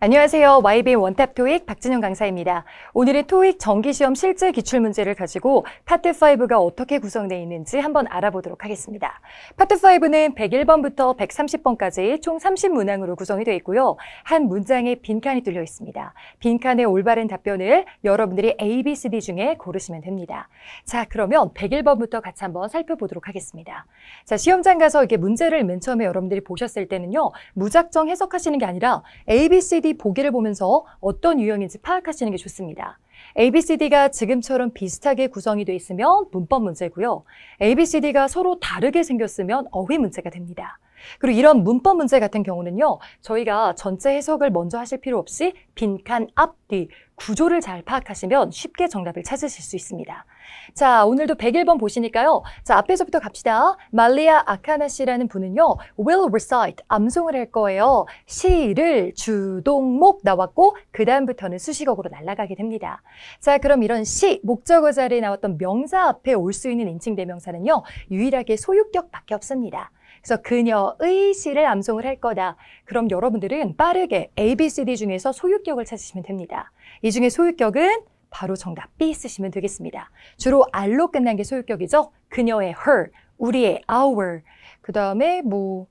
안녕하세요. y b 원탑 토익 박진영 강사입니다. 오늘은 토익 정기시험 실제 기출문제를 가지고 파트5가 어떻게 구성되어 있는지 한번 알아보도록 하겠습니다. 파트5는 101번부터 130번까지 총 30문항으로 구성이 되어 있고요. 한 문장에 빈칸이 뚫려 있습니다. 빈칸의 올바른 답변을 여러분들이 A, B, C, D 중에 고르시면 됩니다. 자, 그러면 101번부터 같이 한번 살펴보도록 하겠습니다. 자, 시험장 가서 이게 문제를 맨 처음에 여러분들이 보셨을 때는요. 무작정 해석하시는 게 아니라 A, B, C, D 보기를 보면서 어떤 유형인지 파악하시는 게 좋습니다. ABCD가 지금처럼 비슷하게 구성이 돼 있으면 문법 문제고요. ABCD가 서로 다르게 생겼으면 어휘 문제가 됩니다. 그리고 이런 문법 문제 같은 경우는요. 저희가 전체 해석을 먼저 하실 필요 없이 빈칸 앞뒤 구조를 잘 파악하시면 쉽게 정답을 찾으실 수 있습니다. 자, 오늘도 101번 보시니까요. 자, 앞에서부터 갑시다. 말리아 아카나 시라는 분은요. will recite, 암송을 할 거예요. 시를 주동목 나왔고 그 다음부터는 수식어로 날아가게 됩니다. 자, 그럼 이런 시, 목적어 자리에 나왔던 명사 앞에 올 수 있는 인칭 대명사는요. 유일하게 소유격밖에 없습니다. 그래서 그녀의 시를 암송을 할 거다. 그럼 여러분들은 빠르게 A, B, C, D 중에서 소유격을 찾으시면 됩니다. 이 중에 소유격은 바로 정답 B 쓰시면 되겠습니다. 주로 알로 끝난 게 소유격이죠. 그녀의 her, 우리의 our, 그 다음에 뭐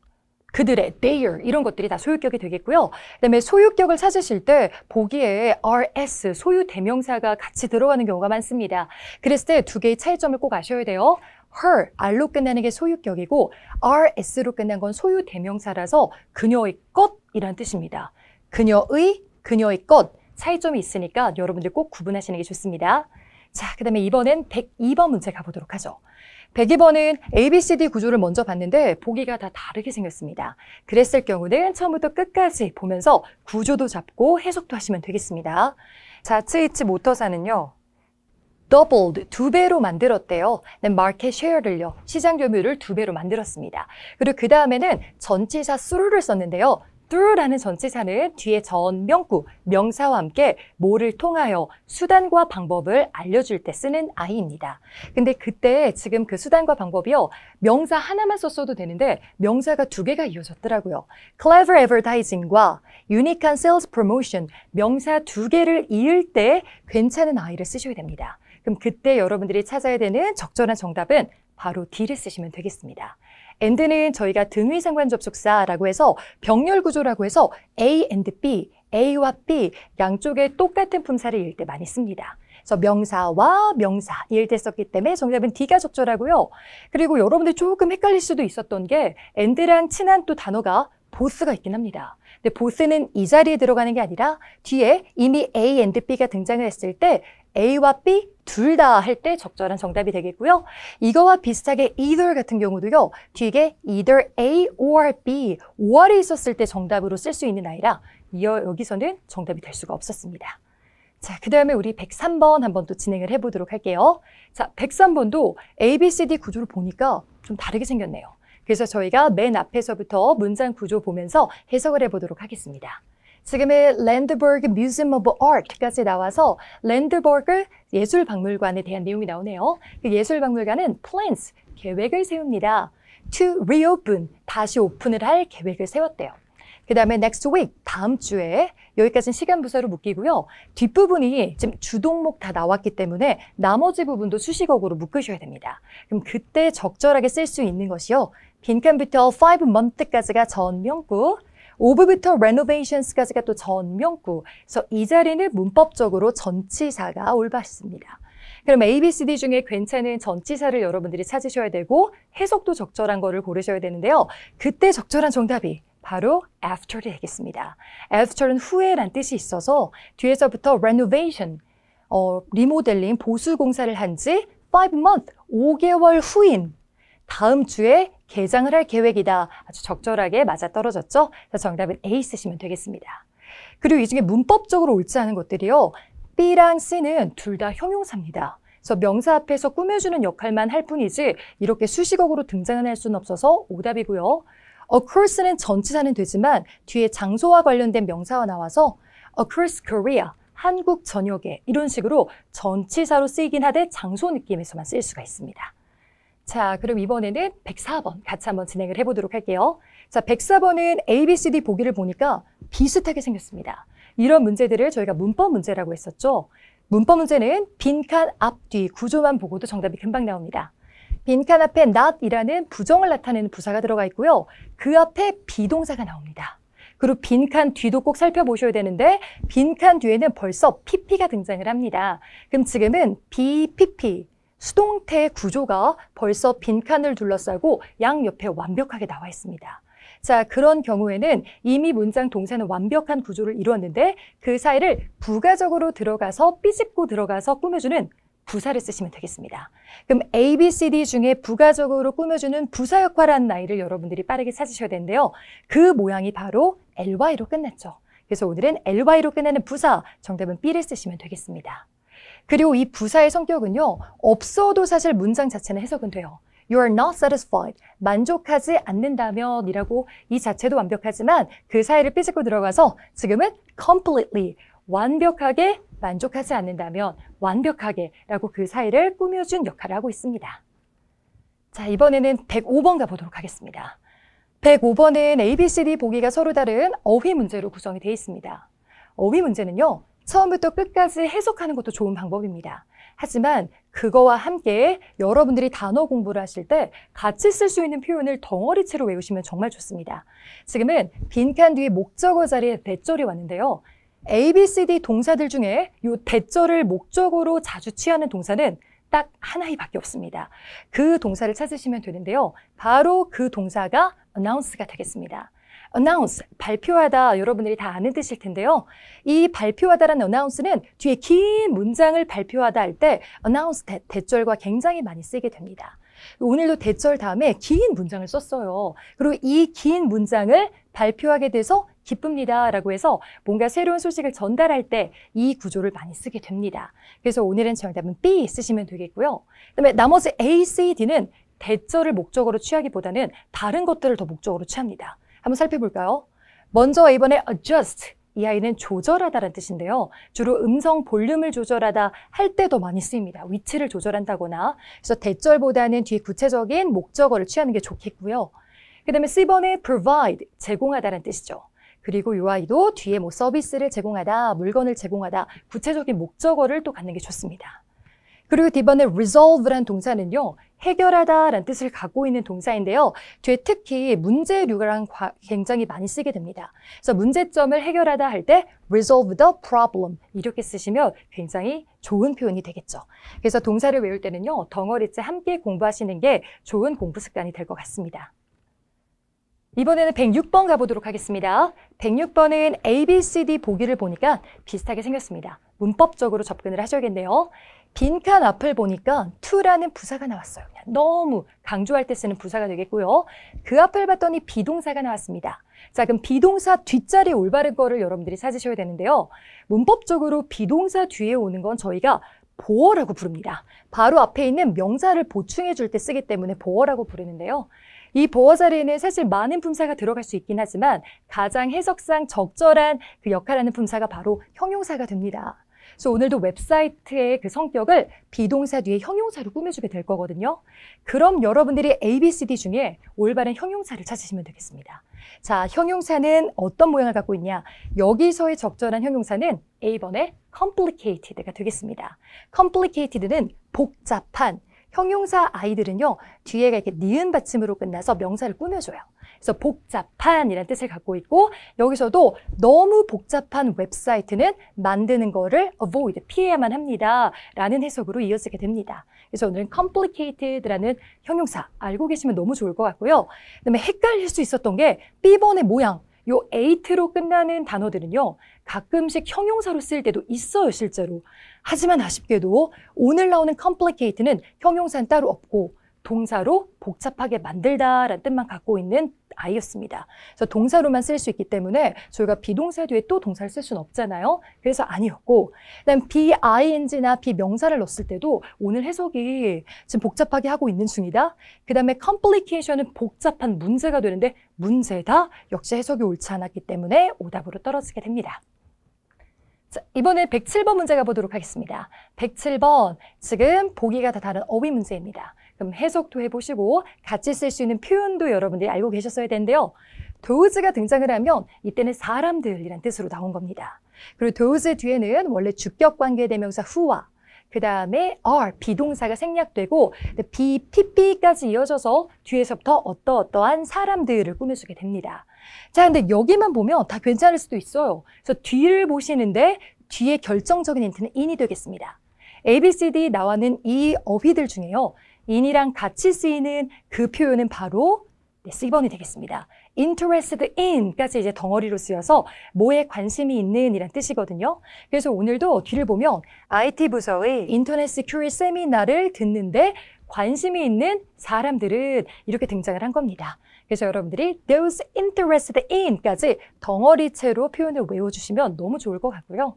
그들의 their 이런 것들이 다 소유격이 되겠고요. 그다음에 소유격을 찾으실 때 보기에 rs 소유 대명사가 같이 들어가는 경우가 많습니다. 그랬을 때 두 개의 차이점을 꼭 아셔야 돼요. her r로 끝나는 게 소유격이고 rs로 끝난 건 소유 대명사라서 그녀의 것이란 뜻입니다. 그녀의 그녀의 것 차이점이 있으니까 여러분들 꼭 구분하시는 게 좋습니다. 자, 그 다음에 이번엔 102번 문제 가보도록 하죠. 102번은 ABCD 구조를 먼저 봤는데 보기가 다 다르게 생겼습니다. 그랬을 경우는 처음부터 끝까지 보면서 구조도 잡고 해석도 하시면 되겠습니다. 자츠이츠 모터사는요. doubled, 두 배로 만들었대요. 네, 마켓 쉐어를요, 시장 점유율을 두 배로 만들었습니다. 그리고 그 다음에는 전치사 수를 썼는데요. through라는 전치사는 뒤에 전명구, 명사와 함께 뭐를 통하여 수단과 방법을 알려줄 때 쓰는 아이입니다. 근데 그때 지금 그 수단과 방법이요. 명사 하나만 썼어도 되는데 명사가 두 개가 이어졌더라고요. clever advertising과 유니크한 sales promotion, 명사 두 개를 이을 때 괜찮은 아이를 쓰셔야 됩니다. 그럼 그때 여러분들이 찾아야 되는 적절한 정답은 바로 D를 쓰시면 되겠습니다. 엔드는 저희가 등위 상관 접속사라고 해서 병렬 구조라고 해서 A and B, A와 B 양쪽에 똑같은 품사를 이을 때 많이 씁니다. 그래서 명사와 명사 이을 때 썼기 때문에 정답은 D가 적절하고요. 그리고 여러분들 조금 헷갈릴 수도 있었던 게 and랑 친한 또 단어가 보스가 있긴 합니다. 근데 보스는 이 자리에 들어가는 게 아니라 뒤에 이미 A and B가 등장을 했을 때 A와 B 둘다할때 적절한 정답이 되겠고요. 이거와 비슷하게 either 같은 경우도요. 뒤에 either A or B, or이 있었을 때 정답으로 쓸 수 있는 아이라 여기서는 정답이 될 수가 없었습니다. 자, 그 다음에 우리 103번 한번 또 진행을 해보도록 할게요. 자, 103번도 A, B, C, D 구조를 보니까 좀 다르게 생겼네요. 그래서 저희가 맨 앞에서부터 문장 구조 보면서 해석을 해보도록 하겠습니다. 지금의 랜드버그 뮤지엄 오브 아트까지 나와서 랜드버그 예술박물관에 대한 내용이 나오네요. 그 예술박물관은 plans, 계획을 세웁니다. to reopen, 다시 오픈을 할 계획을 세웠대요. 그 다음에 next week, 다음 주에 여기까지는 시간 부서로 묶이고요. 뒷부분이 지금 주동목 다 나왔기 때문에 나머지 부분도 수식어구로 묶으셔야 됩니다. 그럼 그때 적절하게 쓸 수 있는 것이요. 빈칸부터 5 month까지가 전명구, 오브부터 레노베이션스까지가 또 전명구. 그래서 이 자리는 문법적으로 전치사가 올바습니다. 그럼 A, B, C, D 중에 괜찮은 전치사를 여러분들이 찾으셔야 되고 해석도 적절한 거를 고르셔야 되는데요. 그때 적절한 정답이 바로 after를 겠습니다 after는 후에란 뜻이 있어서 뒤에서부터 renovation, 어, 리모델링, 보수 공사를 한 지 5 month, s 5개월 후인 다음 주에 개장을 할 계획이다. 아주 적절하게 맞아떨어졌죠? 그래서 정답은 A 쓰시면 되겠습니다. 그리고 이 중에 문법적으로 옳지 않은 것들이요. B랑 C는 둘 다 형용사입니다. 그래서 명사 앞에서 꾸며주는 역할만 할 뿐이지 이렇게 수식어로 등장은 할 수는 없어서 오답이고요. o c c u r r 는 전치사는 되지만 뒤에 장소와 관련된 명사가 나와서 occurs Korea, 한국 전역에 이런 식으로 전치사로 쓰이긴 하되 장소 느낌에서만 쓸 수가 있습니다. 자, 그럼 이번에는 104번 같이 한번 진행을 해보도록 할게요. 자, 104번은 A, B, C, D 보기를 보니까 비슷하게 생겼습니다. 이런 문제들을 저희가 문법 문제라고 했었죠. 문법 문제는 빈칸 앞뒤 구조만 보고도 정답이 금방 나옵니다. 빈칸 앞에 not이라는 부정을 나타내는 부사가 들어가 있고요. 그 앞에 비동사가 나옵니다. 그리고 빈칸 뒤도 꼭 살펴보셔야 되는데 빈칸 뒤에는 벌써 pp가 등장을 합니다. 그럼 지금은 bpp, 수동태 구조가 벌써 빈칸을 둘러싸고 양옆에 완벽하게 나와 있습니다. 자, 그런 경우에는 이미 문장 동사는 완벽한 구조를 이루었는데 그 사이를 부가적으로 들어가서 삐집고 들어가서 꾸며주는 부사를 쓰시면 되겠습니다. 그럼 A, B, C, D 중에 부가적으로 꾸며주는 부사 역할하는 아이를 여러분들이 빠르게 찾으셔야 되는데요. 그 모양이 바로 LY로 끝났죠. 그래서 오늘은 LY로 끝내는 부사, 정답은 B를 쓰시면 되겠습니다. 그리고 이 부사의 성격은요. 없어도 사실 문장 자체는 해석은 돼요. You are not satisfied. 만족하지 않는다면이라고 이 자체도 완벽하지만 그 사이를 삐집고 들어가서 지금은 completely 완벽하게 만족하지 않는다면 완벽하게라고 그 사이를 꾸며준 역할을 하고 있습니다. 자, 이번에는 105번 가보도록 하겠습니다. 105번은 A, B, C, D 보기가 서로 다른 어휘 문제로 구성이 되어 있습니다. 어휘 문제는요, 처음부터 끝까지 해석하는 것도 좋은 방법입니다. 하지만 그거와 함께 여러분들이 단어 공부를 하실 때 같이 쓸 수 있는 표현을 덩어리체로 외우시면 정말 좋습니다. 지금은 빈칸 뒤에 목적어 자리에 대절이 왔는데요. A, B, C, D 동사들 중에 이 대절을 목적으로 자주 취하는 동사는 딱 하나이밖에 없습니다. 그 동사를 찾으시면 되는데요. 바로 그 동사가 announce가 되겠습니다. announce, 발표하다 여러분들이 다 아는 뜻일 텐데요. 이 발표하다라는 announce는 뒤에 긴 문장을 발표하다 할 때 announce 대, 대절과 굉장히 많이 쓰게 됩니다. 오늘도 대절 다음에 긴 문장을 썼어요. 그리고 이 긴 문장을 발표하게 돼서 기쁩니다 라고 해서 뭔가 새로운 소식을 전달할 때 이 구조를 많이 쓰게 됩니다. 그래서 오늘은 정답은 B 쓰시면 되겠고요. 그다음에 나머지 A, C, D는 대절을 목적으로 취하기보다는 다른 것들을 더 목적으로 취합니다. 한번 살펴볼까요? 먼저 이번에 adjust 이 아이는 조절하다라는 뜻인데요. 주로 음성 볼륨을 조절하다 할 때도 많이 쓰입니다. 위치를 조절한다거나 그래서 대절보다는 뒤에 구체적인 목적어를 취하는 게 좋겠고요. 그 다음에 C번에 provide, 제공하다라는 뜻이죠. 그리고 이 아이도 뒤에 뭐 서비스를 제공하다, 물건을 제공하다, 구체적인 목적어를 또 갖는 게 좋습니다. 그리고 이번에 resolve란 동사는요. 해결하다라는 뜻을 갖고 있는 동사인데요. 뒤에 특히 문제류랑 굉장히 많이 쓰게 됩니다. 그래서 문제점을 해결하다 할 때 resolve the problem 이렇게 쓰시면 굉장히 좋은 표현이 되겠죠. 그래서 동사를 외울 때는요. 덩어리째 함께 공부하시는 게 좋은 공부 습관이 될 것 같습니다. 이번에는 106번 가보도록 하겠습니다. 106번은 ABCD 보기를 보니까 비슷하게 생겼습니다. 문법적으로 접근을 하셔야겠네요. 빈칸 앞을 보니까 to라는 부사가 나왔어요. 너무 강조할 때 쓰는 부사가 되겠고요. 그 앞을 봤더니 비동사가 나왔습니다. 자, 그럼 비동사 뒷자리 올바른 거를 여러분들이 찾으셔야 되는데요. 문법적으로 비동사 뒤에 오는 건 저희가 보어라고 부릅니다. 바로 앞에 있는 명사를 보충해 줄 때 쓰기 때문에 보어라고 부르는데요. 이 보어 자리에는 사실 많은 품사가 들어갈 수 있긴 하지만 가장 해석상 적절한 그 역할하는 품사가 바로 형용사가 됩니다. 그래서 오늘도 웹사이트의 그 성격을 비동사 뒤에 형용사로 꾸며주게 될 거거든요. 그럼 여러분들이 A, B, C, D 중에 올바른 형용사를 찾으시면 되겠습니다. 자, 형용사는 어떤 모양을 갖고 있냐? 여기서의 적절한 형용사는 A번의 complicated가 되겠습니다. complicated는 복잡한, 형용사 아이들은요, 뒤에가 이렇게 니은 받침으로 끝나서 명사를 꾸며줘요. 그래서 복잡한이라는 뜻을 갖고 있고 여기서도 너무 복잡한 웹사이트는 만드는 거를 avoid, 피해야만 합니다. 라는 해석으로 이어지게 됩니다. 그래서 오늘은 complicated라는 형용사 알고 계시면 너무 좋을 것 같고요. 그다음에 헷갈릴 수 있었던 게 B번의 모양 요 ate로 끝나는 단어들은요. 가끔씩 형용사로 쓸 때도 있어요, 실제로. 하지만 아쉽게도 오늘 나오는 complicate는 형용사는 따로 없고 동사로 복잡하게 만들다라는 뜻만 갖고 있는 아이였습니다. 그래서 동사로만 쓸 수 있기 때문에 저희가 비동사 뒤에 또 동사를 쓸 수는 없잖아요. 그래서 아니었고, 그다음 BING나 비명사를 넣었을 때도 오늘 해석이 지금 복잡하게 하고 있는 중이다. 그다음에 complication은 복잡한 문제가 되는데 문제다 역시 해석이 옳지 않았기 때문에 오답으로 떨어지게 됩니다. 자, 이번에 107번 문제 가보도록 하겠습니다. 107번, 지금 보기가 다 다른 어휘 문제입니다. 그럼 해석도 해보시고 같이 쓸 수 있는 표현도 여러분들이 알고 계셨어야 되는데요. 도우즈가 등장을 하면 이때는 사람들이란 뜻으로 나온 겁니다. 그리고 도우즈 뒤에는 원래 주격 관계 대명사 후와 그 다음에 are, 비동사가 생략되고 be, pp까지 이어져서 뒤에서부터 어떠어떠한 사람들을 꾸며주게 됩니다. 자, 근데 여기만 보면 다 괜찮을 수도 있어요. 그래서 뒤를 보시는데 뒤에 결정적인 힌트는 in이 되겠습니다. ABCD 나와는 이 어휘들 중에요. in이랑 같이 쓰이는 그 표현은 바로 네, 1번이 되겠습니다. interested 그 in까지 이제 덩어리로 쓰여서 뭐에 관심이 있는 이란 뜻이거든요. 그래서 오늘도 뒤를 보면 IT 부서의 인터넷 시큐리 세미나를 듣는데 관심이 있는 사람들은 이렇게 등장을 한 겁니다. 그래서 여러분들이 those interested in까지 덩어리체로 표현을 외워주시면 너무 좋을 것 같고요.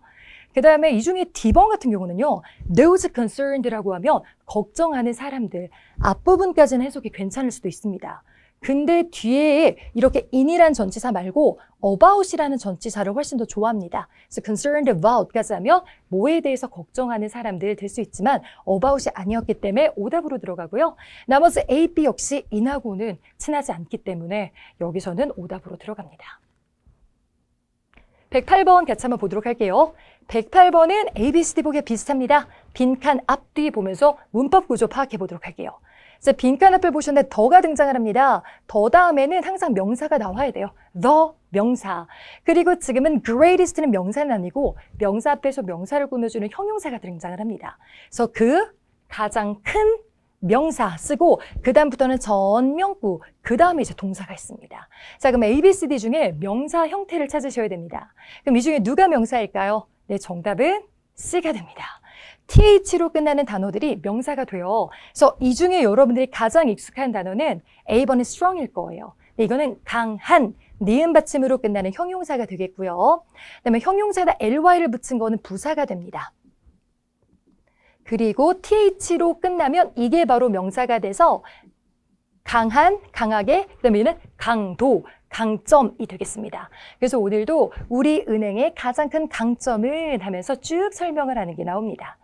그 다음에 이 중에 D번 같은 경우는요. those concerned라고 하면 걱정하는 사람들 앞부분까지는 해석이 괜찮을 수도 있습니다. 근데 뒤에 이렇게 i n 이는 전치사 말고 about이라는 전치사를 훨씬 더 좋아합니다. 그래서 concerned about까지 하면 뭐에 대해서 걱정하는 사람들 될 수 있지만 about이 아니었기 때문에 오답으로 들어가고요. 나머지 A, B 역시 in하고는 친하지 않기 때문에 여기서는 오답으로 들어갑니다. 108번 같이 한번 보도록 할게요. 108번은 ABCD 보기에 비슷합니다. 빈칸 앞뒤 보면서 문법 구조 파악해 보도록 할게요. 자, 빈칸 앞을 보셨는데 더가 등장을 합니다. 더 다음에는 항상 명사가 나와야 돼요. the 명사. 그리고 지금은 greatest는 명사는 아니고 명사 앞에서 명사를 꾸며주는 형용사가 등장을 합니다. 그래서 그 가장 큰 명사 쓰고 그 다음부터는 전명구, 그 다음에 이제 동사가 있습니다. 자, 그럼 A, B, C, D 중에 명사 형태를 찾으셔야 됩니다. 그럼 이 중에 누가 명사일까요? 네, 정답은 C가 됩니다. th로 끝나는 단어들이 명사가 돼요. 그래서 이 중에 여러분들이 가장 익숙한 단어는 A번의 strong일 거예요. 네, 이거는 강한, 니은 받침으로 끝나는 형용사가 되겠고요. 그다음에 형용사에다 ly를 붙인 거는 부사가 됩니다. 그리고 th로 끝나면 이게 바로 명사가 돼서 강한, 강하게, 그다음에 얘는 강도, 강점이 되겠습니다. 그래서 오늘도 우리 은행의 가장 큰 강점은 하면서 쭉 설명을 하는 게 나옵니다.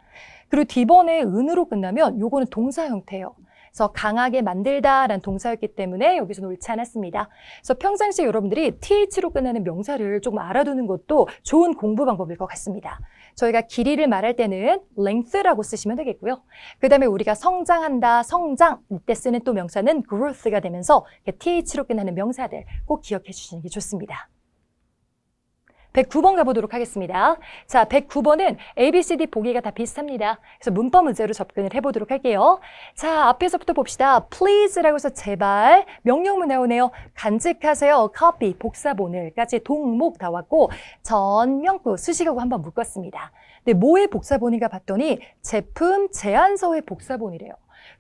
그리고 D번에 은으로 끝나면 요거는 동사 형태예요. 그래서 강하게 만들다라는 동사였기 때문에 여기서 놓지 않았습니다. 그래서 평상시에 여러분들이 th로 끝나는 명사를 조금 알아두는 것도 좋은 공부 방법일 것 같습니다. 저희가 길이를 말할 때는 length라고 쓰시면 되겠고요. 그 다음에 우리가 성장한다, 성장 이때 쓰는 또 명사는 growth가 되면서 th로 끝나는 명사들 꼭 기억해 주시는 게 좋습니다. 109번 가보도록 하겠습니다. 자, 109번은 ABCD 보기가 다 비슷합니다. 그래서 문법 문제로 접근을 해보도록 할게요. 자, 앞에서부터 봅시다. Please라고 해서 제발, 명령문 나오네요. 간직하세요. copy, 복사본을까지 동목 다 왔고 전명구 수식하고 한번 묶었습니다. 근데 뭐의 복사본인가 봤더니 제품 제안서의 복사본이래요.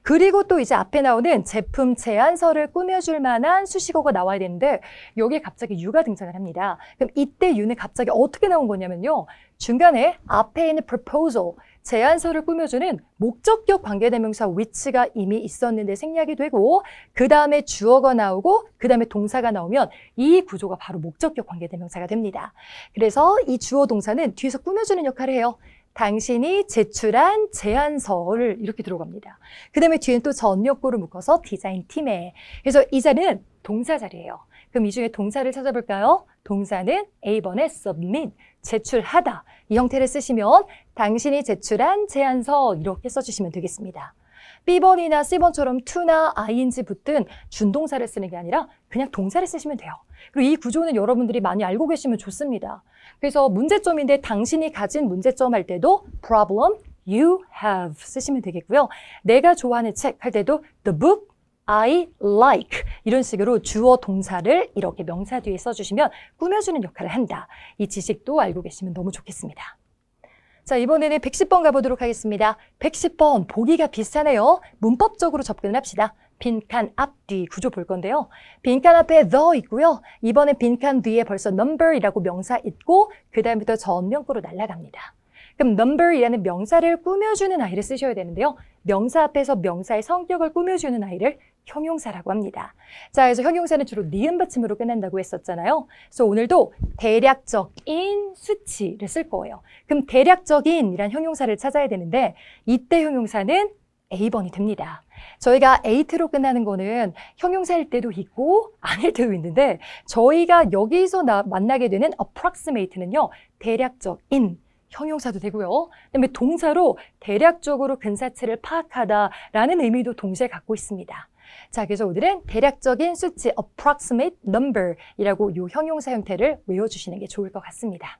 그리고 또 이제 앞에 나오는 제품 제안서를 꾸며줄 만한 수식어가 나와야 되는데 여기에 갑자기 유가 등장을 합니다. 그럼 이때 유는 갑자기 어떻게 나온 거냐면요. 중간에 앞에 있는 proposal, 제안서를 꾸며주는 목적격 관계대명사 위치가 이미 있었는데 생략이 되고 그 다음에 주어가 나오고 그 다음에 동사가 나오면 이 구조가 바로 목적격 관계대명사가 됩니다. 그래서 이 주어 동사는 뒤에서 꾸며주는 역할을 해요. 당신이 제출한 제안서를 이렇게 들어갑니다. 그 다음에 뒤에 또 전역고를 묶어서 디자인팀에. 그래서 이 자리는 동사 자리예요. 그럼 이 중에 동사를 찾아볼까요? 동사는 A번에 submit, 제출하다. 이 형태를 쓰시면 당신이 제출한 제안서 이렇게 써주시면 되겠습니다. B번이나 C번처럼 to나 ing 붙은 준동사를 쓰는 게 아니라 그냥 동사를 쓰시면 돼요. 그리고 이 구조는 여러분들이 많이 알고 계시면 좋습니다. 그래서 문제점인데 당신이 가진 문제점 할 때도 problem you have 쓰시면 되겠고요. 내가 좋아하는 책 할 때도 the book I like 이런 식으로 주어 동사를 이렇게 명사 뒤에 써주시면 꾸며주는 역할을 한다. 이 지식도 알고 계시면 너무 좋겠습니다. 자, 이번에는 110번 가보도록 하겠습니다. 110번 보기가 비슷하네요. 문법적으로 접근을 합시다. 빈칸 앞뒤 구조 볼 건데요. 빈칸 앞에 the 있고요. 이번에 빈칸 뒤에 벌써 number이라고 명사 있고 그 다음부터 전명구로 날아갑니다. 그럼 number이라는 명사를 꾸며주는 아이를 쓰셔야 되는데요. 명사 앞에서 명사의 성격을 꾸며주는 아이를 형용사라고 합니다. 자, 그래서 형용사는 주로 니은 받침으로 끝난다고 했었잖아요. 그래서 오늘도 대략적인 수치를 쓸 거예요. 그럼 대략적인이란 형용사를 찾아야 되는데 이때 형용사는 A번이 됩니다. 저희가 에이트로 끝나는 거는 형용사일 때도 있고 아닐 때도 있는데 저희가 여기서 나, 만나게 되는 approximate는요. 대략적인 형용사도 되고요. 그다음에 동사로 대략적으로 근사체를 파악하다라는 의미도 동시에 갖고 있습니다. 자, 그래서 오늘은 대략적인 수치 approximate number이라고 이 형용사 형태를 외워주시는 게 좋을 것 같습니다.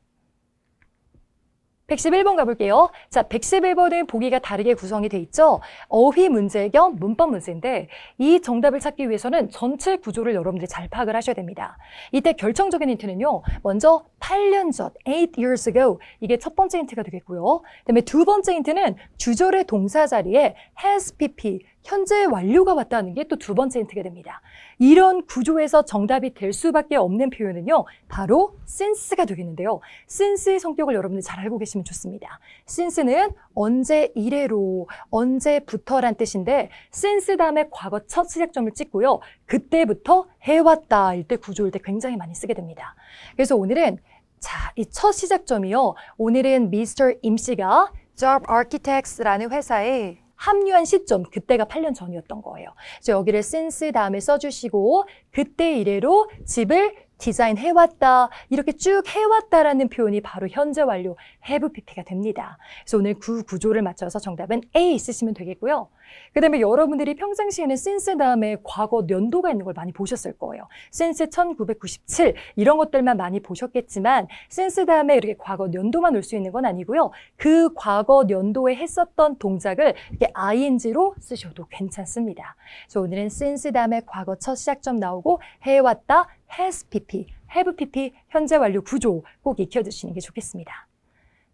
111번 가볼게요. 자, 111번은 보기가 다르게 구성이 돼 있죠. 어휘 문제 겸 문법 문제인데 이 정답을 찾기 위해서는 전체 구조를 여러분들이 잘 파악을 하셔야 됩니다. 이때 결정적인 힌트는요. 먼저 8년 전, 8 years ago 이게 첫 번째 힌트가 되겠고요. 그다음에 두 번째 힌트는 주절의 동사 자리에 has pp 현재 완료가 왔다는 게 또 두 번째 힌트가 됩니다. 이런 구조에서 정답이 될 수밖에 없는 표현은요. 바로 since가 되겠는데요. since의 성격을 여러분들 잘 알고 계시면 좋습니다. since는 언제 이래로, 언제부터란 뜻인데 since 다음에 과거 첫 시작점을 찍고요. 그때부터 해왔다 일때 구조일 때 굉장히 많이 쓰게 됩니다. 그래서 오늘은 자, 이 첫 시작점이요. 오늘은 미스임 씨가 Job Architects라는 회사에 합류한 시점 그때가 8년 전이었던 거예요. 그래서 여기를 since 다음에 써주시고 그때 이래로 집을 디자인 해왔다, 이렇게 쭉 해왔다라는 표현이 바로 현재 완료 have pp가 됩니다. 그래서 오늘 구 구조를 맞춰서 정답은 A 으시면 되겠고요. 그 다음에 여러분들이 평상시에는 since 다음에 과거 연도가 있는 걸 많이 보셨을 거예요. since 1997 이런 것들만 많이 보셨겠지만 since 다음에 이렇게 과거 연도만 올 수 있는 건 아니고요. 그 과거 연도에 했었던 동작을 이렇게 ing로 쓰셔도 괜찮습니다. 그래서 오늘은 since 다음에 과거 첫 시작점 나오고 해왔다 has PP, have PP 현재 완료 구조 꼭 익혀두시는 게 좋겠습니다.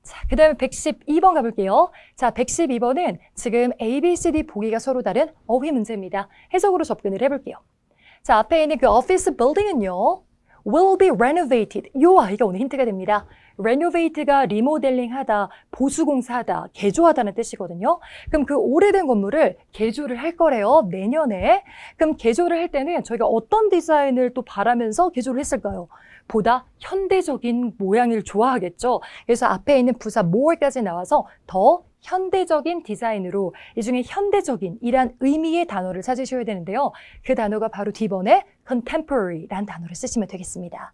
자, 그 다음에 112번 가볼게요. 자, 112번은 지금 A, B, C, D 보기가 서로 다른 어휘 문제입니다. 해석으로 접근을 해볼게요. 자, 앞에 있는 그 office building은요. will be renovated. 이 아이가 오늘 힌트가 됩니다. 레노베이트가 리모델링하다, 보수공사하다, 개조하다는 뜻이거든요. 그럼 그 오래된 건물을 개조를 할 거래요. 내년에. 그럼 개조를 할 때는 저희가 어떤 디자인을 또 바라면서 개조를 했을까요? 보다 현대적인 모양을 좋아하겠죠. 그래서 앞에 있는 부사 more까지 나와서 더 현대적인 디자인으로 이 중에 현대적인 이란 의미의 단어를 찾으셔야 되는데요. 그 단어가 바로 D번에 contemporary란 단어를 쓰시면 되겠습니다.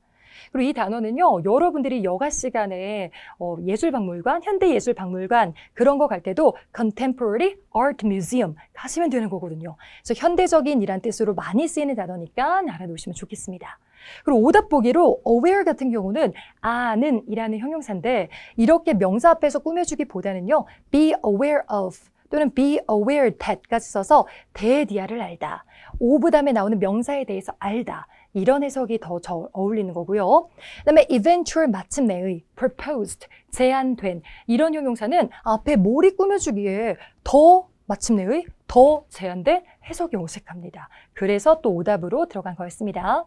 그리고 이 단어는요, 여러분들이 여가 시간에 어, 예술박물관, 현대예술박물관 그런 거 갈 때도 Contemporary Art Museum 하시면 되는 거거든요. 그래서 현대적인이란 뜻으로 많이 쓰이는 단어니까 알아놓으시면 좋겠습니다. 그리고 오답 보기로 aware 같은 경우는 아는 이라는 형용사인데 이렇게 명사 앞에서 꾸며주기보다는요 be aware of 또는 be aware that까지 써서 대디아를 알다 오부담에 나오는 명사에 대해서 알다. 이런 해석이 더 어울리는 거고요. 그다음에 eventual 마침내의, proposed, 제안된 이런 형용사는 앞에 몰이 꾸며주기에 더 마침내의, 더 제한된 해석이 어색합니다 그래서 또 오답으로 들어간 거였습니다.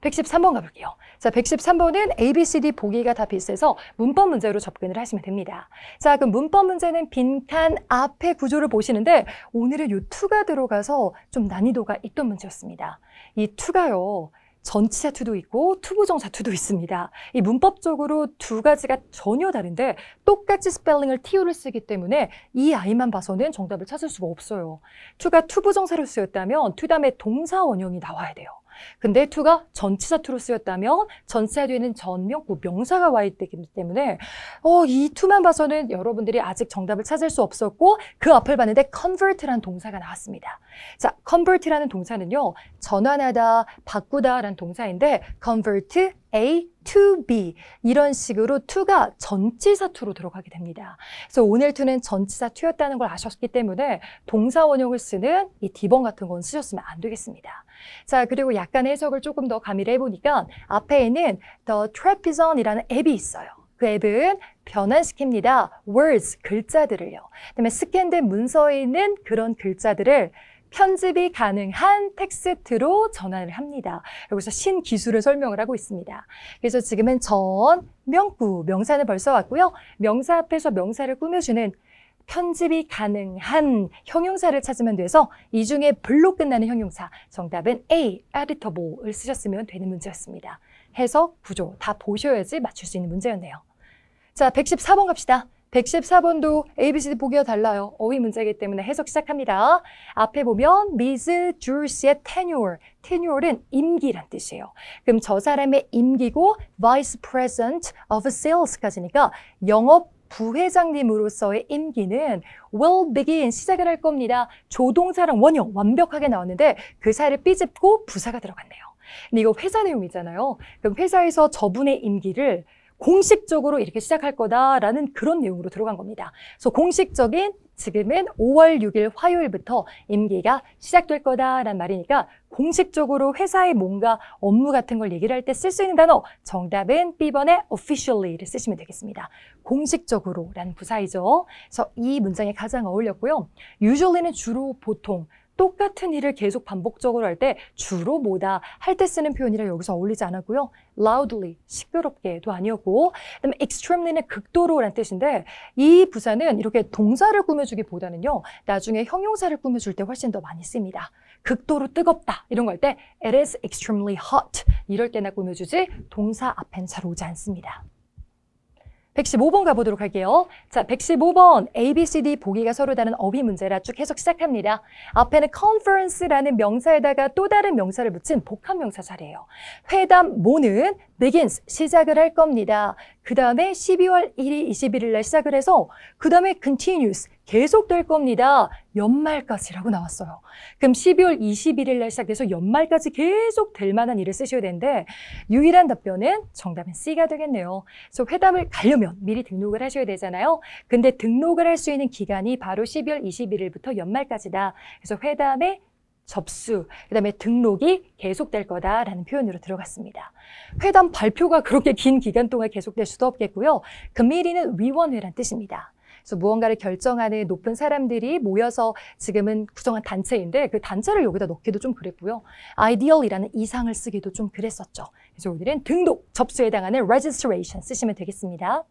113번 가볼게요. 자, 113번은 A, B, C, D 보기가 다 비슷해서 문법 문제로 접근을 하시면 됩니다. 자, 그럼 문법 문제는 빈칸 앞에 구조를 보시는데 오늘은 요 2가 들어가서 좀 난이도가 있던 문제였습니다. 이 2가요. 전치사 투도 있고 투부정사 투도 있습니다. 이 문법적으로 두 가지가 전혀 다른데 똑같이 스펠링을 TO를 쓰기 때문에 이 아이만 봐서는 정답을 찾을 수가 없어요. 투가 투부정사로 쓰였다면 투 그 다음에 동사 원형이 나와야 돼요. 근데 to가 전치사 투로 쓰였다면 전치사 뒤에는 전명, 뭐 명사가 와 있기 때문에 어, 이 to만 봐서는 여러분들이 아직 정답을 찾을 수 없었고 그 앞을 봤는데 convert라는 동사가 나왔습니다. 자, convert라는 동사는요. 전환하다, 바꾸다라는 동사인데 convert A to B 이런 식으로 to가 전치사 to로 들어가게 됩니다. 그래서 오늘 to는 전치사 to였다는 걸 아셨기 때문에 동사 원형을 쓰는 이 D번 같은 건 쓰셨으면 안 되겠습니다. 자, 그리고 약간 해석을 조금 더 가미를 해보니까 앞에는 The Trapezon이라는 앱이 있어요. 그 앱은 변환시킵니다. words, 글자들을요. 그다음에 스캔된 문서에 있는 그런 글자들을 편집이 가능한 텍스트로 전환을 합니다. 여기서 신기술을 설명을 하고 있습니다. 그래서 지금은 전, 명구, 명사는 벌써 왔고요. 명사 앞에서 명사를 꾸며주는 편집이 가능한 형용사를 찾으면 돼서 이 중에 블로 끝나는 형용사 정답은 A, editable 을 쓰셨으면 되는 문제였습니다. 해석, 구조 다 보셔야지 맞출 수 있는 문제였네요. 자, 114번 갑시다. 114번도 ABCD 보기와 달라요. 어휘 문제이기 때문에 해석 시작합니다. 앞에 보면 미즈 줄시의 tenure. tenure은 임기란 뜻이에요. 그럼 저 사람의 임기고 vice president of sales까지니까 영업 부회장님으로서의 임기는 will begin 시작을 할 겁니다. 조동사랑 원형 완벽하게 나왔는데 그 사이를 삐집고 부사가 들어갔네요. 근데 이거 회사 내용이잖아요. 그럼 회사에서 저분의 임기를 공식적으로 이렇게 시작할 거다라는 그런 내용으로 들어간 겁니다. 그래서 공식적인 지금은 5월 6일 화요일부터 임기가 시작될 거다란 말이니까 공식적으로 회사의 뭔가 업무 같은 걸 얘기를 할 때 쓸 수 있는 단어 정답은 B번의 officially를 쓰시면 되겠습니다. 공식적으로라는 부사이죠. 그 그래서 이 문장에 가장 어울렸고요. usually는 주로 보통 똑같은 일을 계속 반복적으로 할 때 주로 뭐다 할 때 쓰는 표현이라 여기서 어울리지 않았고요. loudly 시끄럽게도 아니었고 그다음에 extremely는 극도로란 뜻인데 이 부사는 이렇게 동사를 꾸며주기보다는요. 나중에 형용사를 꾸며줄 때 훨씬 더 많이 씁니다. 극도로 뜨겁다 이런 거할때 it is extremely hot 이럴 때나 꾸며주지 동사 앞엔 잘 오지 않습니다. 115번 가보도록 할게요. 자, 115번 A, B, C, D 보기가 서로 다른 어휘 문제라 쭉 해석 시작합니다. 앞에는 conference라는 명사에다가 또 다른 명사를 붙인 복합 명사 사례예요 회담 모는 begins 시작을 할 겁니다. 그 다음에 12월 1일, 21일 날 시작을 해서 그 다음에 continues 계속될 겁니다. 연말까지라고 나왔어요. 그럼 12월 21일 날 시작해서 연말까지 계속 될 만한 일을 쓰셔야 되는데 유일한 답변은 정답은 C가 되겠네요. 그래서 회담을 가려면 미리 등록을 하셔야 되잖아요. 근데 등록을 할 수 있는 기간이 바로 12월 21일부터 연말까지다. 그래서 회담에 접수, 그 다음에 등록이 계속될 거다라는 표현으로 들어갔습니다. 회담 발표가 그렇게 긴 기간 동안 계속될 수도 없겠고요. 금일이는 위원회란 뜻입니다. 그래서 무언가를 결정하는 높은 사람들이 모여서 지금은 구성한 단체인데 그 단체를 여기다 넣기도 좀 그랬고요. ideal이라는 이상을 쓰기도 좀 그랬었죠. 그래서 오늘은 등록, 접수에 해당하는 registration 쓰시면 되겠습니다.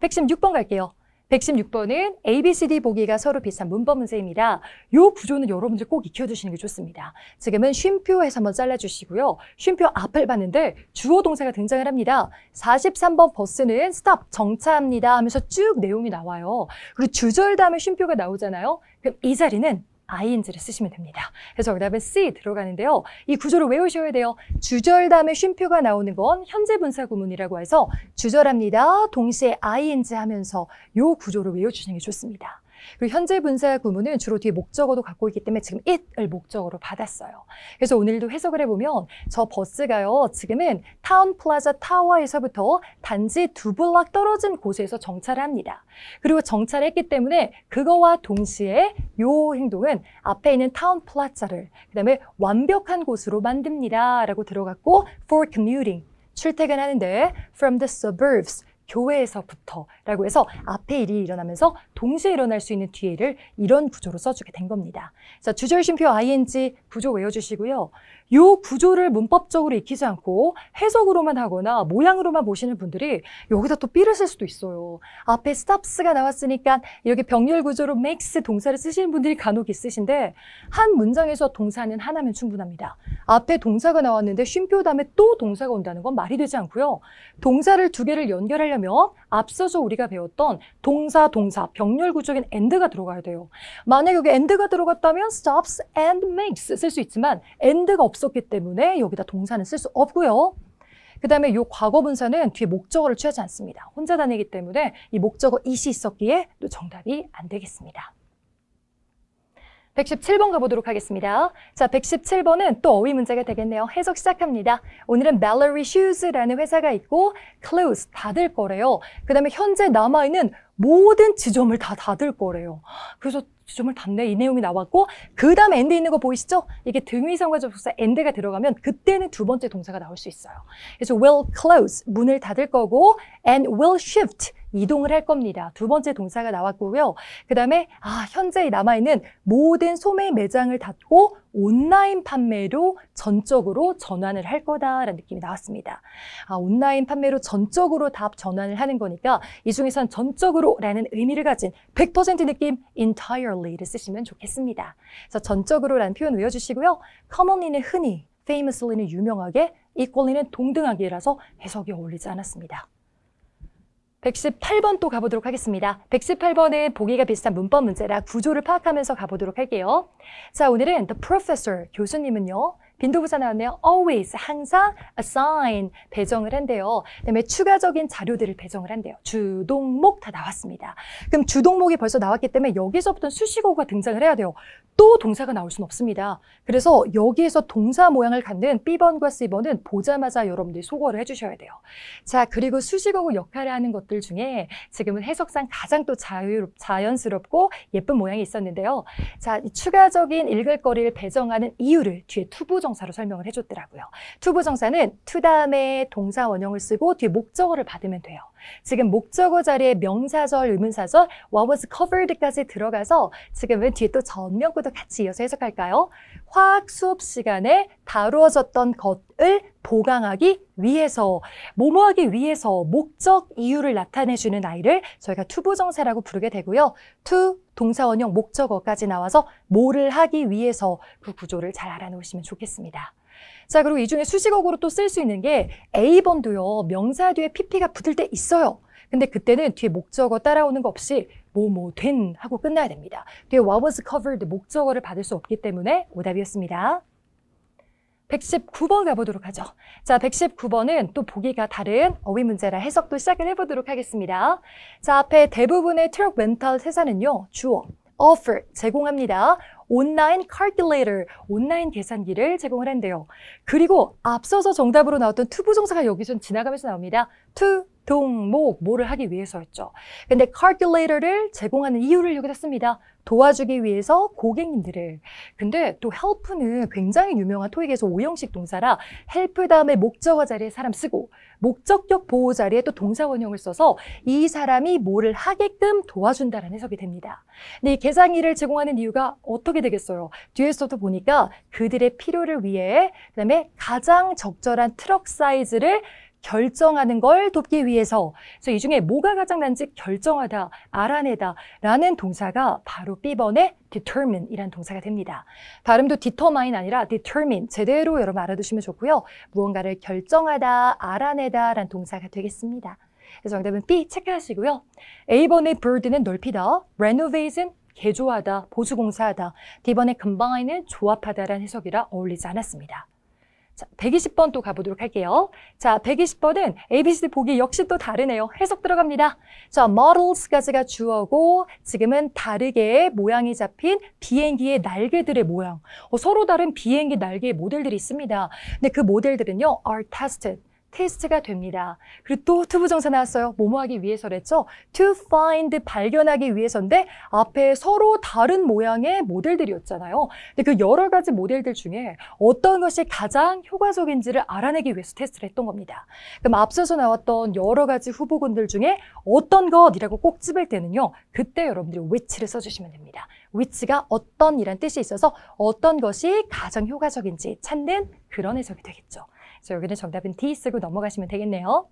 116번 갈게요. 116번은 ABCD 보기가 서로 비슷한 문법 문제입니다. 이 구조는 여러분들 꼭 익혀두시는 게 좋습니다. 지금은 쉼표에서 한번 잘라주시고요. 쉼표 앞을 봤는데 주어 동사가 등장을 합니다. 43번 버스는 스탑, 정차합니다 하면서 쭉 내용이 나와요. 그리고 주절 다음에 쉼표가 나오잖아요. 그럼 이 자리는 ing를 쓰시면 됩니다. 그래서 정답에 C 들어가는데요. 이 구조를 외우셔야 돼요. 주절 다음에 쉼표가 나오는 건 현재 분사 구문이라고 해서 주절합니다. 동시에 ing 하면서 요 구조를 외워주시는 게 좋습니다. 그리고 현재 분사 의 구문은 주로 뒤에 목적어도 갖고 있기 때문에 지금 it을 목적으로 받았어요. 그래서 오늘도 해석을 해보면 저 버스가요. 지금은 타운 플라자 타워에서부터 단지 두 블락 떨어진 곳에서 정차를 합니다. 그리고 정차를 했기 때문에 그거와 동시에 요 행동은 앞에 있는 타운 플라자를 그 다음에 완벽한 곳으로 만듭니다. 라고 들어갔고 for commuting 출퇴근하는데 from the suburbs 교회에서부터라고 해서 앞에 일이 일어나면서 동시에 일어날 수 있는 뒤에를 이런 구조로 써주게 된 겁니다. 자, 주절 쉼표 ing 구조 외워주시고요. 이 구조를 문법적으로 익히지 않고 해석으로만 하거나 모양으로만 보시는 분들이 여기다 또 B를 쓸 수도 있어요. 앞에 stops가 나왔으니까 이렇게 병렬 구조로 makes 동사를 쓰시는 분들이 간혹 있으신데 한 문장에서 동사는 하나면 충분합니다. 앞에 동사가 나왔는데 쉼표 다음에 또 동사가 온다는 건 말이 되지 않고요. 동사를 두 개를 연결하려면 앞서서 우리가 배웠던 동사, 동사, 병렬 구조인 and가 들어가야 돼요. 만약에 여기 and가 들어갔다면 stops and makes 쓸 수 있지만 and가 없 없었기 때문에 여기다 동사는 쓸 수 없고요. 그 다음에 이 과거 분사는 뒤에 목적어를 취하지 않습니다. 혼자 다니기 때문에 이 목적어 이시 있었기에 또 정답이 안 되겠습니다. 117번 가보도록 하겠습니다. 자, 117번은 또 어휘 문제가 되겠네요. 해석 시작합니다. 오늘은 Mallory Shoes라는 회사가 있고 close 닫을 거래요. 그 다음에 현재 남아있는 모든 지점을 다 닫을 거래요. 그래서 지점을 닫네 이 내용이 나왔고 그 다음 에 엔드 있는 거 보이시죠? 이게 등위성과 접속사 엔드가 들어가면 그때는 두 번째 동사가 나올 수 있어요. 그래서 will close 문을 닫을 거고 and will shift 이동을 할 겁니다. 두 번째 동사가 나왔고요. 그 다음에 아, 현재 남아있는 모든 소매 매장을 닫고 온라인 판매로 전적으로 전환을 할 거다라는 느낌이 나왔습니다. 아, 온라인 판매로 전적으로 다 전환을 하는 거니까 이 중에선 전적으로라는 의미를 가진 100% 느낌 entirely를 쓰시면 좋겠습니다. 그래서 전적으로라는 표현 외워주시고요. commonly는 흔히, famously는 유명하게, equally는 동등하게라서 해석이 어울리지 않았습니다. 118번 또 가보도록 하겠습니다. 118번은 보기가 비슷한 문법 문제라 구조를 파악하면서 가보도록 할게요. 자, 오늘은 the professor, 교수님은요. 빈도부사 나왔네요. always 항상 assign 배정을 한대요. 그다음에 추가적인 자료들을 배정을 한대요. 주동목 다 나왔습니다. 그럼 주동목이 벌써 나왔기 때문에 여기서부터 수식어가 등장을 해야 돼요. 또 동사가 나올 수 없습니다. 그래서 여기에서 동사 모양을 갖는 B번과 C번은 보자마자 여러분들이 소거를 해주셔야 돼요. 자 그리고 수식어 역할을 하는 것들 중에 지금은 해석상 가장 또 자유, 자연스럽고 예쁜 모양이 있었는데요. 자 추가적인 읽을 거리를 배정하는 이유를 뒤에 투부 정 투부정사로 설명을 해줬더라고요. 투부정사는 투 다음에 동사 원형을 쓰고 뒤에 목적어를 받으면 돼요. 지금 목적어 자리에 명사절, 의문사절, what was covered까지 들어가서 지금은 뒤에 또 전명구도 같이 이어서 해석할까요? 화학 수업 시간에 다루어졌던 것을 보강하기 위해서, 모모하기 위해서 목적 이유를 나타내주는 아이를 저희가 투부정사라고 부르게 되고요. 투, 동사원형 목적어까지 나와서 뭐를 하기 위해서 그 구조를 잘 알아놓으시면 좋겠습니다. 자, 그리고 이 중에 수식어로 또 쓸 수 있는 게 A번도요, 명사 뒤에 PP가 붙을 때 있어요. 근데 그때는 뒤에 목적어 따라오는 거 없이 뭐뭐된 하고 끝나야 됩니다. 뒤에 what was covered 목적어를 받을 수 없기 때문에 오답이었습니다. 119번 가보도록 하죠. 자, 119번은 또 보기가 다른 어휘 문제라 해석도 시작을 해보도록 하겠습니다. 자, 앞에 대부분의 트럭 렌탈 회사는요, 주어, offer 제공합니다. 온라인 c a l c u l 온라인 계산기를 제공을 한대요. 그리고 앞서서 정답으로 나왔던 투부정사가 여기 서 지나가면서 나옵니다. 투, 동, 목, 뭐를 하기 위해서였죠. 근데 c a l c u 를 제공하는 이유를 여기다 씁니다. 도와주기 위해서 고객님들을. 근데 또 help는 굉장히 유명한 토익에서 오형식 동사라 help 다음에 목적어 자리에 사람 쓰고 목적격 보호 자리에 또 동사 원형을 써서 이 사람이 뭐를 하게끔 도와준다라는 해석이 됩니다. 근데 이 계상일을 제공하는 이유가 어떻게 되겠어요? 뒤에서도 보니까 그들의 필요를 위해 그다음에 가장 적절한 트럭 사이즈를 결정하는 걸 돕기 위해서 그래서 이 중에 뭐가 가장 난즉 결정하다, 알아내다 라는 동사가 바로 B번의 determine 이란 동사가 됩니다. 발음도 determine 아니라 determine 제대로 여러분 알아두시면 좋고요. 무언가를 결정하다, 알아내다 라는 동사가 되겠습니다. 그래서 정답은 B 체크하시고요. A번의 bird는 넓히다, renovate은 개조하다, 보수공사하다, D번의 combine 은 조합하다라는 해석이라 어울리지 않았습니다. 자, 120번 또 가보도록 할게요. 자, 120번은 ABCD 보기 역시 또 다르네요. 해석 들어갑니다. 자, models까지가 주어고 지금은 다르게 모양이 잡힌 비행기의 날개들의 모양. 어, 서로 다른 비행기 날개의 모델들이 있습니다. 근데 그 모델들은요, are tested. 테스트가 됩니다. 그리고 또 투부정사 나왔어요. 뭐뭐 하기 위해서랬죠? to find, 발견하기 위해서인데 앞에 서로 다른 모양의 모델들이었잖아요. 근데 그 여러 가지 모델들 중에 어떤 것이 가장 효과적인지를 알아내기 위해서 테스트를 했던 겁니다. 그럼 앞서서 나왔던 여러 가지 후보군들 중에 어떤 것이라고 꼭 집을 때는요. 그때 여러분들이 which를 써주시면 됩니다. which가 어떤 이란 뜻이 있어서 어떤 것이 가장 효과적인지 찾는 그런 해석이 되겠죠. 그 여기는 정답은 D 쓰고 넘어가시면 되겠네요.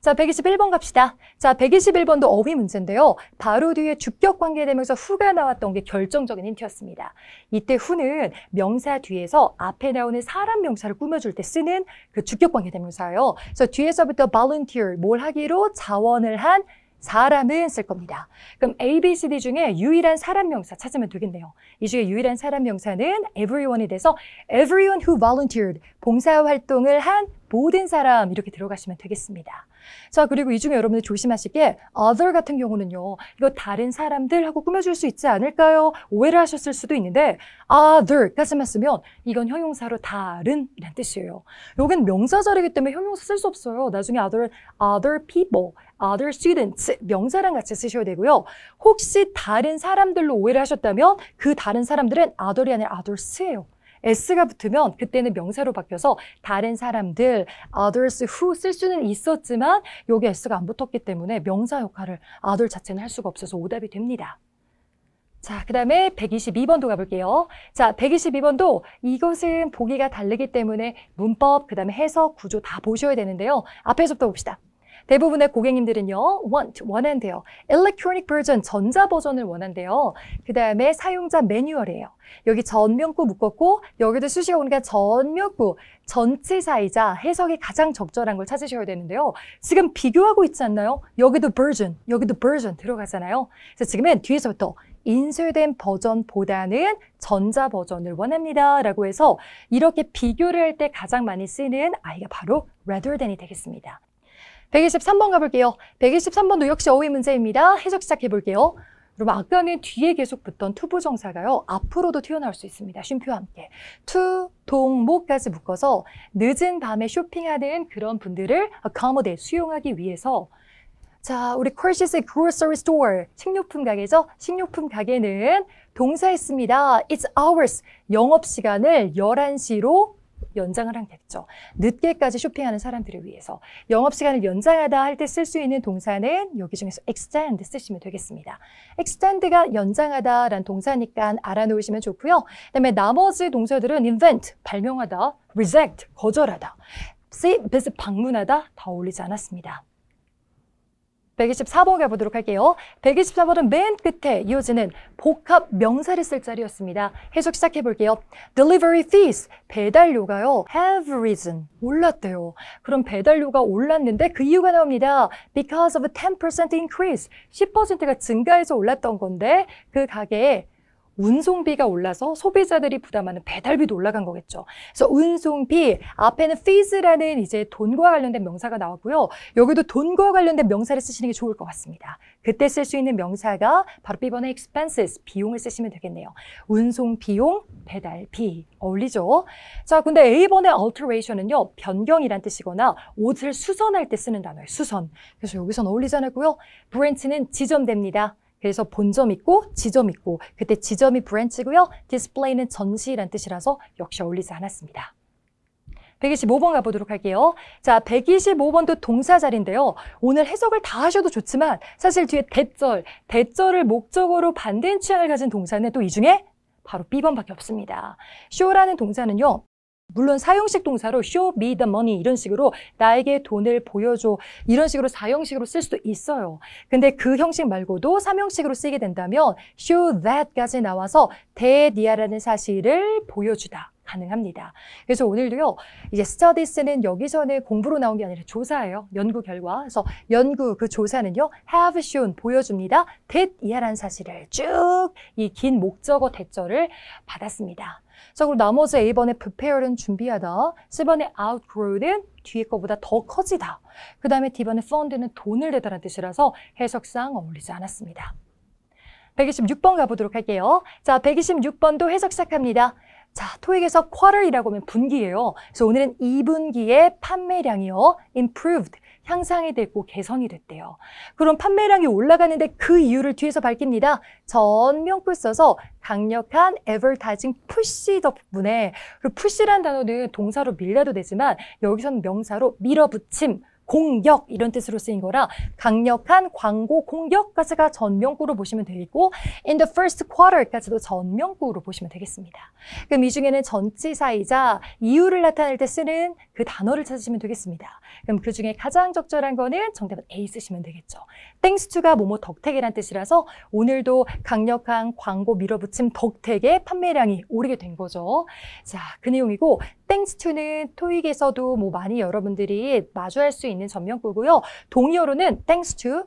자, 121번 갑시다. 자, 121번도 어휘 문제인데요. 바로 뒤에 주격 관계되면서 후가 나왔던 게 결정적인 힌트였습니다. 이때 후는 명사 뒤에서 앞에 나오는 사람 명사를 꾸며줄 때 쓰는 그 주격 관계되면서예요 그래서 뒤에서부터 volunteer, 뭘 하기로 자원을 한 사람을 쓸 겁니다. 그럼 A, B, C, D 중에 유일한 사람 명사 찾으면 되겠네요. 이 중에 유일한 사람 명사는 everyone이 돼서 everyone who volunteered, 봉사활동을 한 모든 사람 이렇게 들어가시면 되겠습니다. 자, 그리고 이 중에 여러분들 조심하실 게 other 같은 경우는요. 이거 다른 사람들 하고 꾸며줄 수 있지 않을까요? 오해를 하셨을 수도 있는데 other까지만 쓰면 이건 형용사로 다른 이란 뜻이에요. 여긴 명사절이기 때문에 형용사 쓸 수 없어요. 나중에 other은 other people, other students 명사랑 같이 쓰셔야 되고요. 혹시 다른 사람들로 오해를 하셨다면 그 다른 사람들은 other이 아니라 others예요. s가 붙으면 그때는 명사로 바뀌어서 다른 사람들, others who 쓸 수는 있었지만 여기 s가 안 붙었기 때문에 명사 역할을 other 자체는 할 수가 없어서 오답이 됩니다. 자, 그 다음에 122번도 가볼게요. 자, 122번도 이것은 보기가 다르기 때문에 문법, 그 다음에 해석, 구조 다 보셔야 되는데요. 앞에서부터 봅시다. 대부분의 고객님들은요, want, 원한대요. electronic 버전, 전자 버전을 원한대요. 그 다음에 사용자 매뉴얼이에요. 여기 전면구 묶었고, 여기도 수식어 보니까 전면구, 전체사이자 해석이 가장 적절한 걸 찾으셔야 되는데요. 지금 비교하고 있지 않나요? 여기도 버전, 여기도 버전 들어가잖아요. 그래서 지금은 뒤에서부터 인쇄된 버전보다는 전자 버전을 원합니다. 라고 해서 이렇게 비교를 할 때 가장 많이 쓰는 아이가 바로 rather than이 되겠습니다. 123번 가볼게요. 123번도 역시 어휘 문제입니다. 해석 시작해볼게요. 여러분 아까는 뒤에 계속 붙던 투부정사가요. 앞으로도 튀어나올 수 있습니다. 쉼표와 함께. 투, 동, 모까지 묶어서 늦은 밤에 쇼핑하는 그런 분들을 accommodate, 수용하기 위해서 자, 우리 콜시스의 grocery store, 식료품 가게죠? 식료품 가게는 동사했습니다. It's o u r s 영업시간을 11시로 연장을 한 겠죠. 늦게까지 쇼핑하는 사람들을 위해서 영업시간을 연장하다 할 때 쓸 수 있는 동사는 여기 중에서 extend 쓰시면 되겠습니다. extend가 연장하다 라는 동사니까 알아놓으시면 좋고요. 그다음에 나머지 동사들은 invent, 발명하다, reject, 거절하다, see, visit, 방문하다 다 어울리지 않았습니다. 124번 가보도록 할게요. 124번은 맨 끝에 이어지는 복합 명사를 쓸 자리였습니다. 해석 시작해 볼게요. Delivery fees, 배달료가요. have risen, 올랐대요. 그럼 배달료가 올랐는데 그 이유가 나옵니다. Because of a 10% increase, 10%가 증가해서 올랐던 건데 그 가게에 운송비가 올라서 소비자들이 부담하는 배달비도 올라간 거겠죠. 그래서 운송비 앞에는 fees라는 이제 돈과 관련된 명사가 나왔고요. 여기도 돈과 관련된 명사를 쓰시는 게 좋을 것 같습니다. 그때 쓸 수 있는 명사가 바로 B번의 expenses, 비용을 쓰시면 되겠네요. 운송 비용, 배달비 어울리죠. 자, 근데 A번의 alteration은요. 변경이란 뜻이거나 옷을 수선할 때 쓰는 단어예요. 수선. 그래서 여기선 어울리지 않았고요. 브랜치는 지점됩니다. 그래서 본점 있고 지점 있고 그때 지점이 브랜치고요. 디스플레이는 전시라는 뜻이라서 역시 어울리지 않았습니다. 125번 가보도록 할게요. 자, 125번도 동사 자리인데요. 오늘 해석을 다 하셔도 좋지만 사실 뒤에 대절, 대절을 목적으로 반대인 취향을 가진 동사는 또 이 중에 바로 B번밖에 없습니다. 쇼라는 동사는요. 물론 사용식 동사로 show me the money 이런 식으로 나에게 돈을 보여줘 이런 식으로 사용식으로쓸 수도 있어요. 근데 그 형식 말고도 삼형식으로 쓰게 된다면 show that까지 나와서 대니아라는 사실을 보여주다. 가능합니다. 그래서 오늘도요, 이제 스터디스는 여기서는 공부로 나온 게 아니라 조사예요. 연구 결과. 그래서 연구 그 조사는요, have shown, 보여줍니다. that 이하라는 사실을 쭉 이 긴 목적어 대절을 받았습니다. 자, 그리고 나머지 A번의 prepare는 준비하다. C번의 outgrow는 뒤에 것보다더 커지다. 그 다음에 D번의 fund는 돈을 내다라는 뜻이라서 해석상 어울리지 않았습니다. 126번 가보도록 할게요. 자, 126번도 해석 시작합니다. 자, 토익에서 quarter이라고 하면 분기예요. 그래서 오늘은 2분기의 판매량이요. improved, 향상이 되고 개선이 됐대요. 그럼 판매량이 올라가는데 그 이유를 뒤에서 밝힙니다. 전명풀 써서 강력한 advertising p u 푸시란 단어는 동사로 밀려도 되지만 여기서는 명사로 밀어붙임 공격 이런 뜻으로 쓰인 거라 강력한 광고 공격까지가 전명구로 보시면 되고 in the first quarter까지도 전명구로 보시면 되겠습니다. 그럼 이 중에는 전치사이자 이유를 나타낼 때 쓰는 그 단어를 찾으시면 되겠습니다. 그럼 그 중에 가장 적절한 거는 정답은 A 쓰시면 되겠죠. 땡스 투가 뭐뭐 덕택이란 뜻이라서 오늘도 강력한 광고 밀어붙임 덕택의 판매량이 오르게 된 거죠. 자, 그 내용이고 땡스 투는 토익에서도 뭐 많이 여러분들이 마주할 수 있는 전면구고요. 동의어로는 땡스 투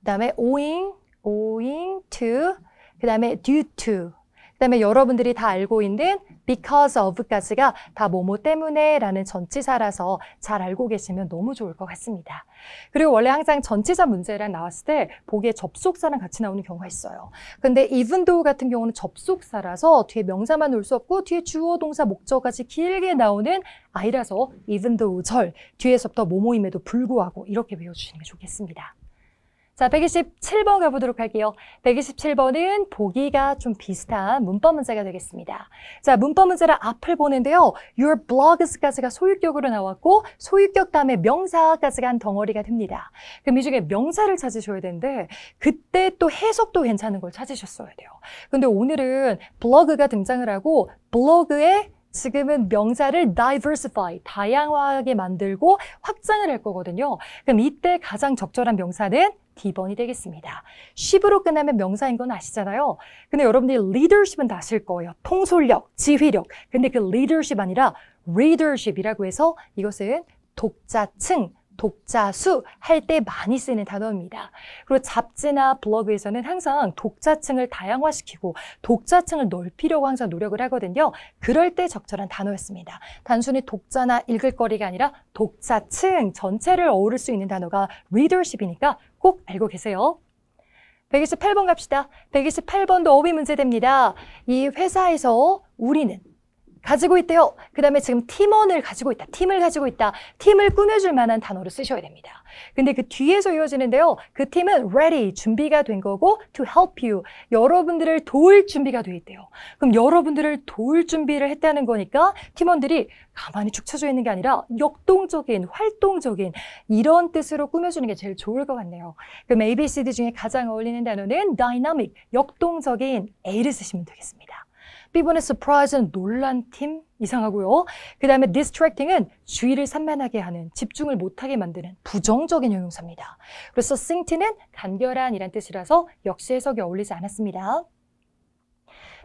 그다음에 owing, owing to, 그다음에 due to 그다음에 여러분들이 다 알고 있는 because of까지가 다 뭐뭐 때문에 라는 전치사라서 잘 알고 계시면 너무 좋을 것 같습니다. 그리고 원래 항상 전치사 문제랑 나왔을 때 보기에 접속사랑 같이 나오는 경우가 있어요. 근데 even though 같은 경우는 접속사라서 뒤에 명사만 올수 없고 뒤에 주어, 동사, 목적까지 길게 나오는 아이라서 even though 절 뒤에서부터 뭐뭐임에도 불구하고 이렇게 외워주시는 게 좋겠습니다. 자, 127번 가보도록 할게요. 127번은 보기가 좀 비슷한 문법 문제가 되겠습니다. 자, 문법 문제를 앞을 보는데요. Your blogs까지가 소유격으로 나왔고 소유격 다음에 명사까지가 한 덩어리가 됩니다. 그럼 이 중에 명사를 찾으셔야 되는데 그때 또 해석도 괜찮은 걸 찾으셨어야 돼요. 근데 오늘은 블로그가 등장을 하고 블로그에 지금은 명사를 diversify, 다양하게 만들고 확장을 할 거거든요. 그럼 이때 가장 적절한 명사는 D번이 되겠습니다. 1 0으로 끝나면 명사인 건 아시잖아요. 근데 여러분들이 leadership은 다 아실 거예요. 통솔력, 지휘력. 근데 그 leadership 아니라 readership이라고 해서 이것은 독자층, 독자수 할 때 많이 쓰는 단어입니다. 그리고 잡지나 블로그에서는 항상 독자층을 다양화시키고 독자층을 넓히려고 항상 노력을 하거든요. 그럴 때 적절한 단어였습니다. 단순히 독자나 읽을 거리가 아니라 독자층 전체를 어우를 수 있는 단어가 readership이니까 꼭 알고 계세요. 128번 갑시다. 128번도 어휘 문제됩니다. 이 회사에서 우리는 가지고 있대요. 그 다음에 지금 팀원을 가지고 있다. 팀을 가지고 있다. 팀을 꾸며줄 만한 단어를 쓰셔야 됩니다. 근데 그 뒤에서 이어지는데요. 그 팀은 ready, 준비가 된 거고 to help you, 여러분들을 도울 준비가 돼 있대요. 그럼 여러분들을 도울 준비를 했다는 거니까 팀원들이 가만히 축 처져 있는 게 아니라 역동적인, 활동적인 이런 뜻으로 꾸며주는 게 제일 좋을 것 같네요. 그럼 ABCD 중에 가장 어울리는 단어는 dynamic, 역동적인 A를 쓰시면 되겠습니다. B번의 surprise는 놀란 팀 이상하고요. 그 다음에 distracting은 주의를 산만하게 하는, 집중을 못하게 만드는 부정적인 형용사입니다. 그래서 s i n c t 는 간결한 이란 뜻이라서 역시 해석이 어울리지 않았습니다.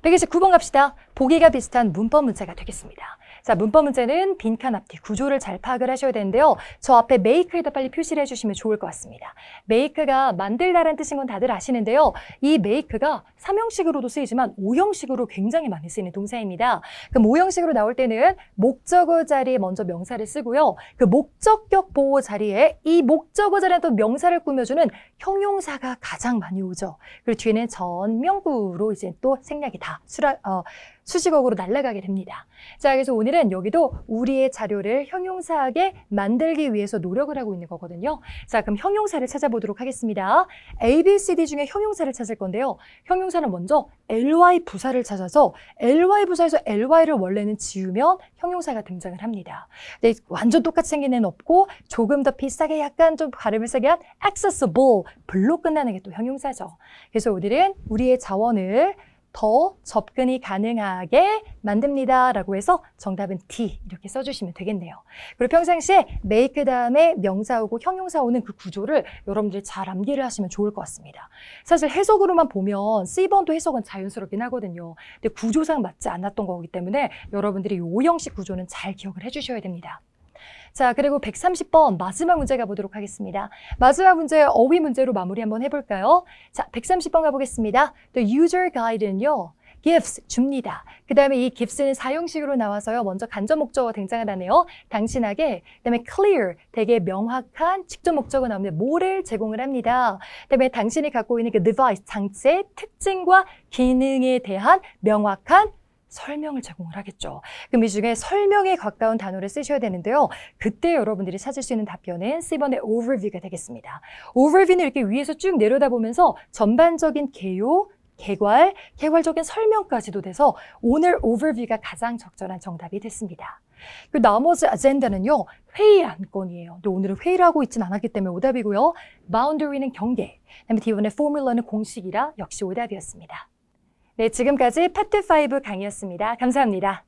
129번 갑시다. 보기가 비슷한 문법 문제가 되겠습니다. 자, 문법 문제는 빈칸 앞뒤 구조를 잘 파악을 하셔야 되는데요. 저 앞에 make에다 빨리 표시를 해주시면 좋을 것 같습니다. make가 만들다라는 뜻인 건 다들 아시는데요. 이 make가 3형식으로도 쓰이지만 5형식으로 굉장히 많이 쓰이는 동사입니다. 그럼 5형식으로 나올 때는 목적어 자리에 먼저 명사를 쓰고요. 그 목적격 보호 자리에 이 목적어 자리에 또 명사를 꾸며주는 형용사가 가장 많이 오죠. 그리고 뒤에는 전명구로 이제 또 생략이 다 수락, 어, 수식어로 날아가게 됩니다. 자, 그래서 오늘은 여기도 우리의 자료를 형용사하게 만들기 위해서 노력을 하고 있는 거거든요. 자, 그럼 형용사를 찾아보도록 하겠습니다. A, B, C, D 중에 형용사를 찾을 건데요. 형용사는 먼저 ly 부사를 찾아서 ly 부사에서 ly를 원래는 지우면 형용사가 등장을 합니다. 근 네, 완전 똑같이 생긴 애는 없고 조금 더 비싸게 약간 좀 발음을 세게 한 accessible, 블로 끝나는 게 또 형용사죠. 그래서 오늘은 우리의 자원을 더 접근이 가능하게 만듭니다. 라고 해서 정답은 D 이렇게 써주시면 되겠네요. 그리고 평상시에 make 그 다음에 명사 오고 형용사 오는 그 구조를 여러분들이 잘 암기를 하시면 좋을 것 같습니다. 사실 해석으로만 보면 C번도 해석은 자연스럽긴 하거든요. 근데 구조상 맞지 않았던 거기 때문에 여러분들이 요 형식 구조는 잘 기억을 해주셔야 됩니다. 자, 그리고 130번 마지막 문제 가보도록 하겠습니다. 마지막 문제 어휘 문제로 마무리 한번 해볼까요? 자, 130번 가보겠습니다. The user guide는요. gives, 줍니다. 그 다음에 이 gives는 사용식으로 나와서요. 먼저 간접 목적어 등장을 하네요. 당신에게, 그 다음에 clear, 되게 명확한 직접 목적어 나오는데 뭐를 제공을 합니다. 그 다음에 당신이 갖고 있는 그 device, 장치의 특징과 기능에 대한 명확한 설명을 제공을 하겠죠. 그럼 이 중에 설명에 가까운 단어를 쓰셔야 되는데요. 그때 여러분들이 찾을 수 있는 답변은 C번의 overview가 되겠습니다. overview는 이렇게 위에서 쭉 내려다보면서 전반적인 개요, 개괄, 개괄적인 설명까지도 돼서 오늘 overview가 가장 적절한 정답이 됐습니다. 그 나머지 아젠다는요 회의 안건이에요. 근 오늘은 회의를 하고 있진 않았기 때문에 오답이고요. boundary는 경계, 그다음에 D1의 formula는 공식이라 역시 오답이었습니다. 네, 지금까지 파트5 강의였습니다. 감사합니다.